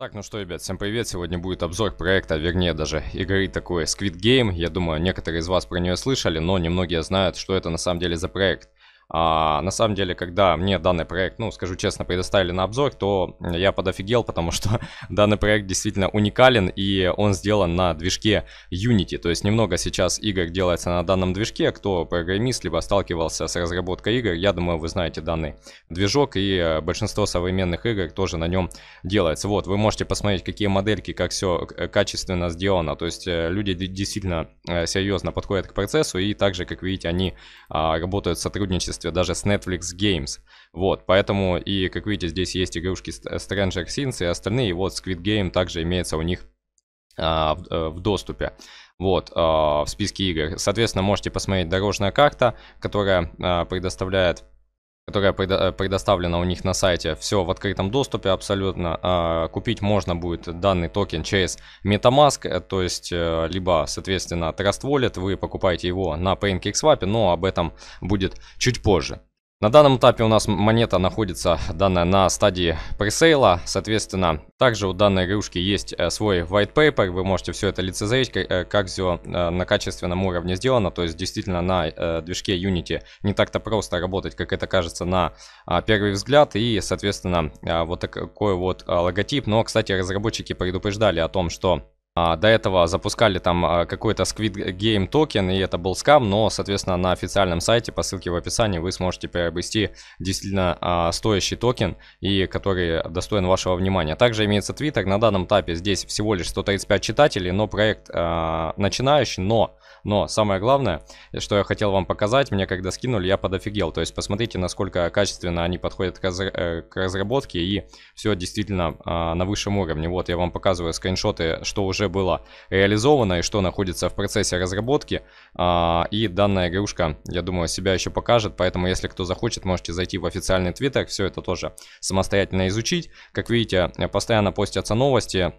Так, ну что, ребят, всем привет. Сегодня будет обзор проекта, вернее даже игры такой Squid Game. Я думаю, некоторые из вас про нее слышали, но немногие знают, что это на самом деле за проект. А, на самом деле, когда мне данный проект, ну, скажу честно, предоставили на обзор, то я подофигел, потому что данный проект действительно уникален, и он сделан на движке Unity. То есть немного сейчас игр делается на данном движке. Кто программист, либо сталкивался с разработкой игр, я думаю, вы знаете данный движок, и э, большинство современных игр тоже на нем делается. Вот, вы можете посмотреть, какие модельки, как все э, качественно сделано. То есть э, люди действительно серьезно подходят к процессу, и также, как видите, они а, работают в сотрудничестве соответствие даже с Netflix Games. Вот, поэтому и, как видите, здесь есть игрушки Stranger Things и остальные, и вот Squid Game также имеется у них а, в, э, в доступе вот, э, в списке игр. Соответственно, можете посмотреть дорожная карта, которая э, предоставляет которая э, предоставлена у них на сайте, все в открытом доступе абсолютно. А, купить можно будет данный токен через MetaMask, э, то есть э, либо, соответственно, Trust Wallet, вы покупаете его на PancakeSwap, но об этом будет чуть позже. На данном этапе у нас монета находится данная на стадии пресейла, соответственно, также у данной игрушки есть э, свой white paper, вы можете все это лицезреть, э, как все э, на качественном уровне сделано, то есть действительно на движке Unity не так-то просто работать, как это кажется на а, первый взгляд, и, соответственно, вот такой вот логотип, но, кстати, разработчики предупреждали о том, что а, до этого запускали там а, какой-то Squid Game токен, и это был скам, но, соответственно, на официальном сайте по ссылке в описании вы сможете приобрести действительно а, стоящий токен, и который достоин вашего внимания. Также имеется Twitter, на данном этапе здесь всего лишь 135 читателей, но проект а, начинающий, но... Но самое главное, что я хотел вам показать, мне когда скинули, я подофигел. То есть посмотрите, насколько качественно они подходят к, разр э, к разработке и все действительно а, на высшем уровне. Вот я вам показываю скриншоты, что уже уже была реализована и что находится в процессе разработки. А, и данная игрушка, я думаю, себя еще покажет, поэтому если кто захочет, можете зайти в официальный твиттер, все это тоже самостоятельно изучить. Как видите, постоянно постятся новости,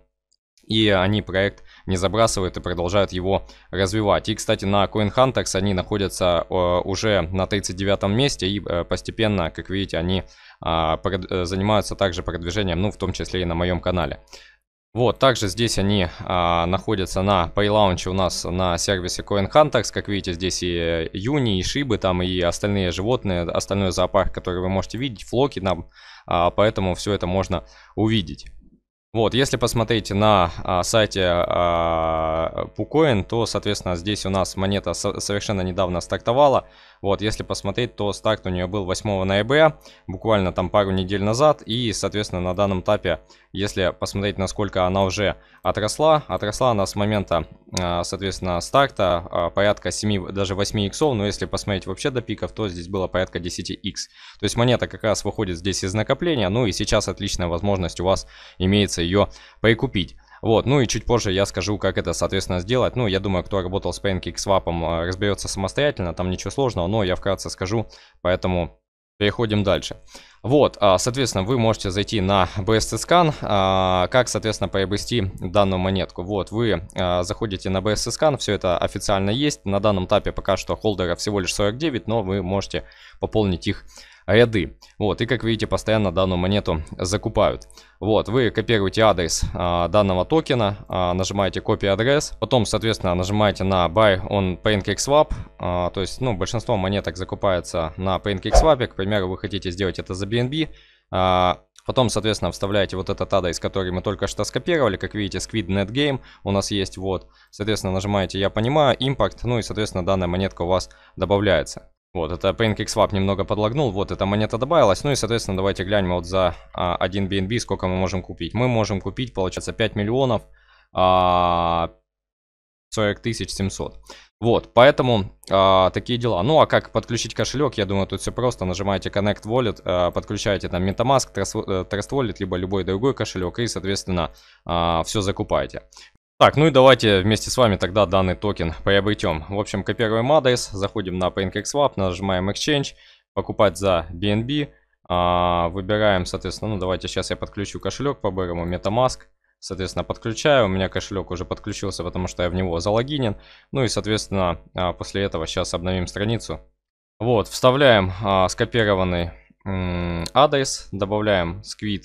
и они проект не забрасывают и продолжают его развивать. И, кстати, на CoinHuntex они находятся э, уже на 39 месте и э, постепенно, как видите, они а, э, занимаются также продвижением, ну, в том числе и на моем канале. Вот, также здесь они а, находятся на PayLaunch у нас на сервисе CoinHuntax. Как видите, здесь и э, Юни, и Шибы, там и остальные животные, остальной зоопарк, который вы можете видеть, флоки нам, а, поэтому все это можно увидеть. Вот, если посмотреть на а, сайте а, PuCoin, то, соответственно, здесь у нас монета со совершенно недавно стактовала. Вот, если посмотреть, то старт у нее был 8 ноября, буквально там пару недель назад. И, соответственно, на данном этапе, если посмотреть, насколько она уже отросла, отросла она с момента, а, соответственно, старта а, порядка 7, даже 8 иксов. Но если посмотреть вообще до пиков, то здесь было порядка 10 икс. То есть монета как раз выходит здесь из накопления. Ну и сейчас отличная возможность у вас имеется получится ее прикупить. Вот, ну и чуть позже я скажу, как это, соответственно, сделать. Ну, я думаю, кто работал с PancakeSwap, э, разберется самостоятельно, там ничего сложного, но я вкратце скажу, поэтому Переходим дальше. Вот, а, соответственно, вы можете зайти на BSC Scan, а, как, соответственно, приобрести данную монетку. Вот, вы а, заходите на BSC Scan, все это официально есть. На данном этапе пока что холдеров всего лишь 49, но вы можете пополнить их а, ряды. Вот, и как видите, постоянно данную монету закупают. Вот, вы копируете адрес а, данного токена, а, нажимаете копия адрес, потом, соответственно, нажимаете на Buy on PancakeSwap, а, то есть, ну, большинство монеток закупается на PancakeSwap, к примеру, вы хотите сделать это за BNB, а, Потом, соответственно, вставляете вот этот адрес, который мы только что скопировали. Как видите, squid net Game у нас есть. Вот. Соответственно, нажимаете «Я понимаю», «Импорт». Ну и, соответственно, данная монетка у вас добавляется. Вот, это PancakeSwap немного подлагнул. Вот, эта монета добавилась. Ну и, соответственно, давайте глянем вот за а, 1 BNB, сколько мы можем купить. Мы можем купить, получается, 5 миллионов а, 40 тысяч 700. Вот, поэтому а, такие дела. Ну, а как подключить кошелек, я думаю, тут все просто. Нажимаете Connect Wallet, а, подключаете там MetaMask, Trust э, Wallet, либо любой другой кошелек и, соответственно, а, все закупаете. Так, ну и давайте вместе с вами тогда данный токен приобретем. В общем, копируем адрес, заходим на PancakeSwap, нажимаем Exchange, покупать за BNB. А, выбираем, соответственно, ну давайте сейчас я подключу кошелек, по-бырому MetaMask. Соответственно, подключаю. У меня кошелек уже подключился, потому что я в него залогинен. Ну и, соответственно, а, после этого сейчас обновим страницу. Вот, вставляем а, скопированный адрес, добавляем Squid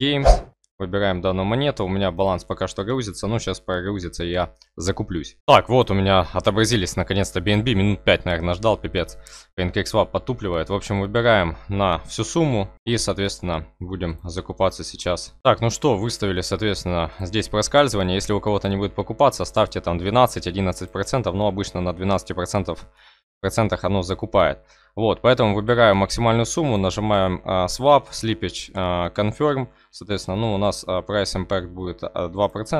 Games. Выбираем данную монету. У меня баланс пока что грузится. Ну, сейчас прогрузится, я закуплюсь. Так, вот у меня отобразились наконец-то BNB. Минут 5, наверное, ждал, пипец. PancakeSwap подтупливает. В общем, выбираем на всю сумму. И, соответственно, будем закупаться сейчас. Так, ну что, выставили, соответственно, здесь проскальзывание. Если у кого-то не будет покупаться, ставьте там 12-11%. Но обычно на 12% процентах оно закупает. Вот, поэтому выбираем максимальную сумму, нажимаем а, Swap, Slippage, а, Confirm. Соответственно, ну, у нас а, Price Impact будет 2%,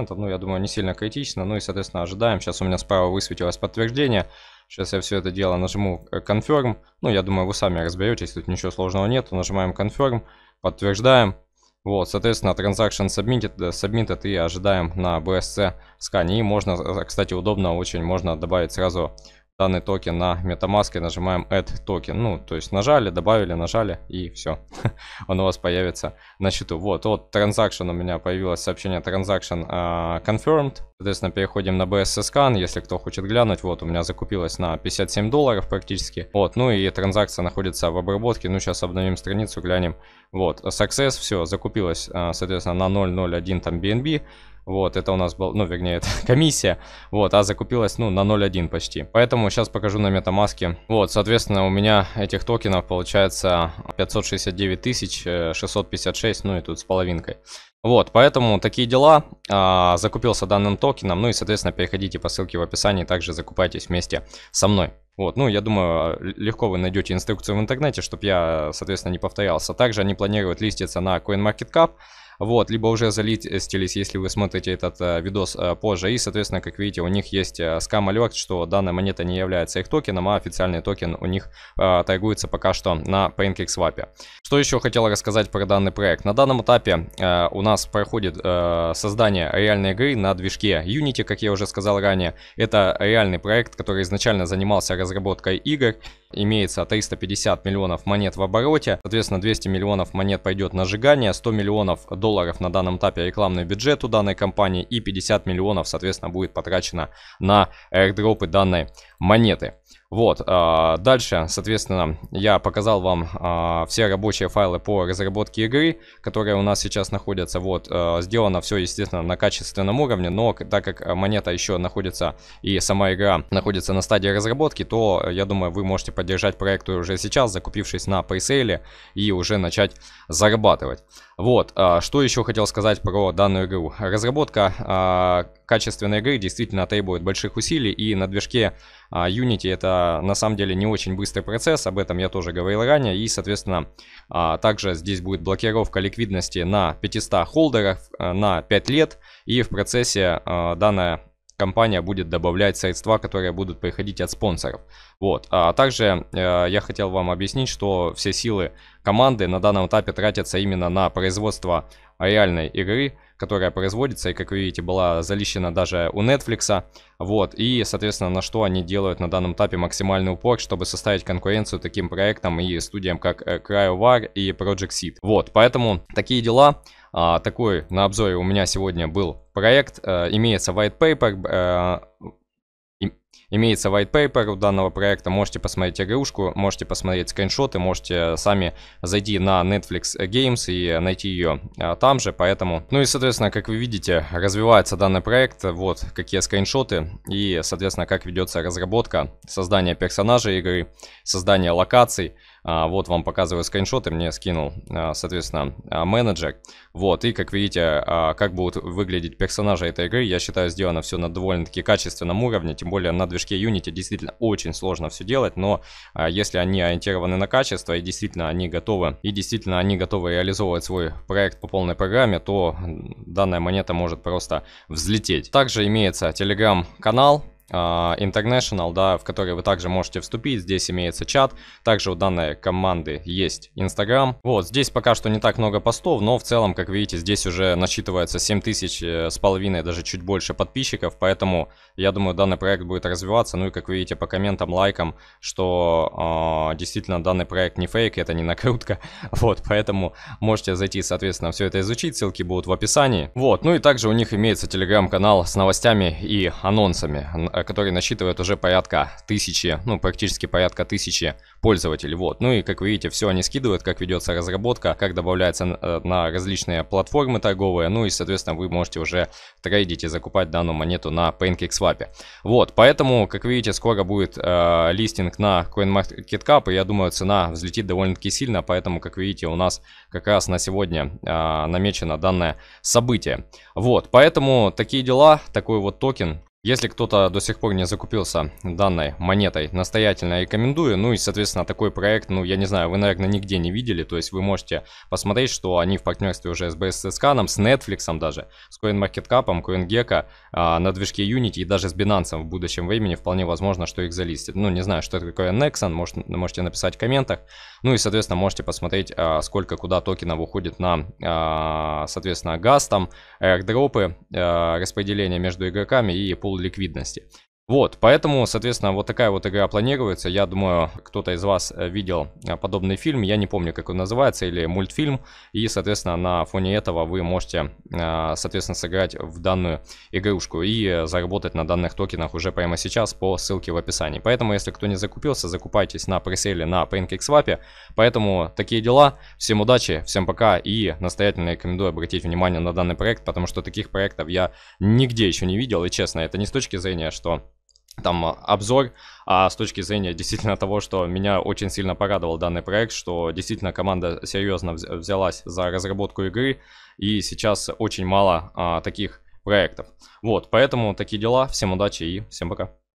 а, ну, я думаю, не сильно критично. Ну и, соответственно, ожидаем. Сейчас у меня справа высветилось подтверждение. Сейчас я все это дело нажму э, Confirm. Ну, я думаю, вы сами разберетесь, тут ничего сложного нет. Нажимаем Confirm, подтверждаем. Вот, соответственно, Transaction submitted, э, submitted и ожидаем на BSC Scan. И можно, э, кстати, удобно очень, можно добавить сразу данный токен на метамаске нажимаем Add токен Ну, то есть нажали, добавили, нажали и все. Он у вас появится на счету. Вот, вот Transaction у меня появилось сообщение Transaction uh, а, Confirmed. Соответственно, переходим на BSC Scan, если кто хочет глянуть. Вот, у меня закупилось на 57 долларов практически. Вот, ну и транзакция находится в обработке. Ну, сейчас обновим страницу, глянем. Вот, Success, все, закупилось, а, соответственно, на 0.01 там BNB. Вот, это у нас был, ну, вернее, это комиссия. Вот, а закупилась, ну, на 0.1 почти. Поэтому сейчас покажу на метамаске. Вот, соответственно, у меня этих токенов получается 569 тысяч 656, э, ну и тут с половинкой. Вот, поэтому такие дела. А, закупился данным токеном. Ну и, соответственно, переходите по ссылке в описании. Также закупайтесь вместе со мной. Вот, ну, я думаю, легко вы найдете инструкцию в интернете, чтобы я, соответственно, не повторялся. Также они планируют листиться на CoinMarketCap вот, либо уже залистились, если вы смотрите этот э, видос э, позже, и, соответственно, как видите, у них есть э, скам alert, что данная монета не является их токеном, а официальный токен у них э, тайгуется пока что на PancakeSwap. Что еще хотел рассказать про данный проект? На данном этапе э, у нас проходит э, создание реальной игры на движке Unity, как я уже сказал ранее. Это реальный проект, который изначально занимался разработкой игр, имеется 350 миллионов монет в обороте. Соответственно, 200 миллионов монет пойдет на сжигание, 100 миллионов долларов на данном этапе рекламный бюджет у данной компании и 50 миллионов, соответственно, будет потрачено на аирдропы данной монеты. Вот, а, дальше, соответственно, я показал вам а, все рабочие файлы по разработке игры, которые у нас сейчас находятся. Вот, а, сделано все, естественно, на качественном уровне, но так как монета еще находится и сама игра находится на стадии разработки, то, я думаю, вы можете поддержать проект уже сейчас, закупившись на пресейле и уже начать зарабатывать. Вот, что еще хотел сказать про данную игру. Разработка качественной игры действительно требует больших усилий, и на движке а, Unity это на самом деле не очень быстрый процесс, об этом я тоже говорил ранее, и, соответственно, а, также здесь будет блокировка ликвидности на 500 холдеров э, на 5 лет, и в процессе а, данная компания будет добавлять средства, которые будут приходить от спонсоров. Вот. А также э, я хотел вам объяснить, что все силы команды на данном этапе тратятся именно на производство реальной игры, которая производится, и, как вы видите, была залищена даже у Netflix. Вот, и, соответственно, на что они делают на данном этапе максимальный упор, чтобы составить конкуренцию таким проектам и студиям, как CryoVar э, и Project Seed. Вот, поэтому такие дела. А, такой на обзоре у меня сегодня был проект. Э, имеется white paper, э, Имеется white paper у данного проекта, можете посмотреть игрушку, можете посмотреть скриншоты, можете сами зайти на Netflix Games и найти ее а, там же, поэтому... Ну и, соответственно, как вы видите, развивается данный проект, вот какие скриншоты и, соответственно, как ведется разработка, создание персонажей игры, создание локаций, а, вот вам показываю скриншоты, мне скинул, а, соответственно, а, менеджер. Вот, и как видите, как будут выглядеть персонажи этой игры, я считаю, сделано все на довольно-таки качественном уровне, тем более на движке Unity действительно очень сложно все делать, но если они ориентированы на качество и действительно они готовы, и действительно они готовы реализовывать свой проект по полной программе, то данная монета может просто взлететь. Также имеется телеграм-канал, а, International, да, в который вы также можете вступить. Здесь имеется чат. Также у данной команды есть Instagram. Вот, здесь пока что не так много постов, но в целом, как видите, здесь уже насчитывается 7 тысяч э, с половиной, даже чуть больше подписчиков. Поэтому, я думаю, данный проект будет развиваться. Ну и, как видите, по комментам, лайкам, что э, действительно данный проект не фейк, это не накрутка. Вот, поэтому можете зайти, соответственно, все это изучить. Ссылки будут в описании. Вот, ну и также у них имеется телеграм-канал с новостями и анонсами Э, который насчитывает уже порядка тысячи, ну, практически порядка тысячи пользователей, вот. Ну и, как вы видите, все они скидывают, как ведется разработка, как добавляется э, на, различные платформы торговые, ну и, соответственно, вы можете уже трейдить и закупать данную монету на PancakeSwap. Вот, поэтому, как видите, скоро будет э, листинг на CoinMarketCap, и я думаю, цена взлетит довольно-таки сильно, поэтому, как видите, у нас как раз на сегодня э, намечено данное событие. Вот, поэтому такие дела, такой вот токен если кто-то до сих пор не закупился данной монетой, настоятельно рекомендую. Ну и, соответственно, такой проект, ну, я не знаю, вы, наверное, нигде не видели. То есть вы можете посмотреть, что они в партнерстве уже с BSSK, с Netflix даже, с CoinMarketCap, CoinGecko, а, на движке Unity и даже с Binance в будущем времени вполне возможно, что их залистят. Ну, не знаю, что это такое Nexon, может, можете написать в комментах. Ну и, соответственно, можете посмотреть, а, сколько куда токенов уходит на, а, соответственно, газ, там, airdropы, распределение между игроками и пул пул ликвидности. Вот, поэтому, соответственно, вот такая вот игра планируется. Я думаю, кто-то из вас э, видел э, подобный фильм, я не помню, как он называется, или мультфильм. И, соответственно, на фоне этого вы можете, э, соответственно, сыграть в данную игрушку и заработать на данных токенах уже прямо сейчас по ссылке в описании. Поэтому, если кто не закупился, закупайтесь на преселе на PancakeSwap. Поэтому такие дела. Всем удачи, всем пока и настоятельно рекомендую обратить внимание на данный проект, потому что таких проектов я нигде еще не видел. И честно, это не с точки зрения, что там а, обзор, а с точки зрения действительно того, что меня очень сильно порадовал данный проект, что действительно команда серьезно взялась за разработку игры, и сейчас очень мало а, таких проектов. Вот, поэтому такие дела, всем удачи и всем пока.